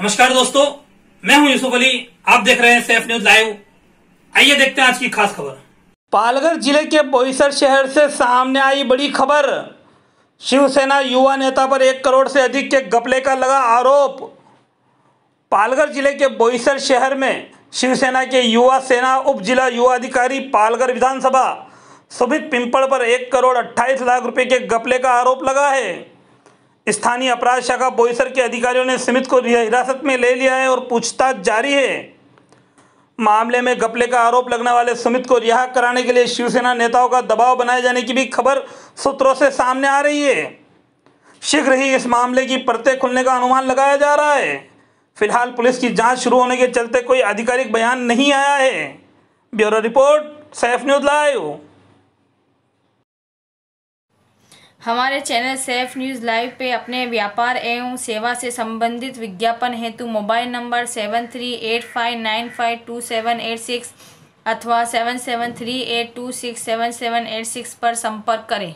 नमस्कार दोस्तों मैं हूं यूसुफ अली आप देख रहे हैं सेफ न्यूज लाइव आइए देखते हैं आज की खास खबर पालघर जिले के बोईसर शहर से सामने आई बड़ी खबर शिवसेना युवा नेता पर एक करोड़ से अधिक के गपले का लगा आरोप पालघर जिले के बोईसर शहर में शिवसेना के युवा सेना उप जिला युवा अधिकारी पालघर विधानसभा सुमित पिंपल पर एक करोड़ अट्ठाईस लाख रुपए के गपले का आरोप लगा है स्थानीय अपराध शाखा बोईसर के अधिकारियों ने सुमित को हिरासत में ले लिया है और पूछताछ जारी है मामले में घपले का आरोप लगने वाले सुमित को रिहा कराने के लिए शिवसेना नेताओं का दबाव बनाए जाने की भी खबर सूत्रों से सामने आ रही है शीघ्र ही इस मामले की परतें खुलने का अनुमान लगाया जा रहा है फिलहाल पुलिस की जांच शुरू होने के चलते कोई आधिकारिक बयान नहीं आया है bureau report safe news live हमारे चैनल सेफ न्यूज़ लाइव पे अपने व्यापार एवं सेवा से संबंधित विज्ञापन हेतु mobile number seven three eight five nine five two seven eight six अथवा seven seven three eight two six seven seven eight six पर संपर्क करें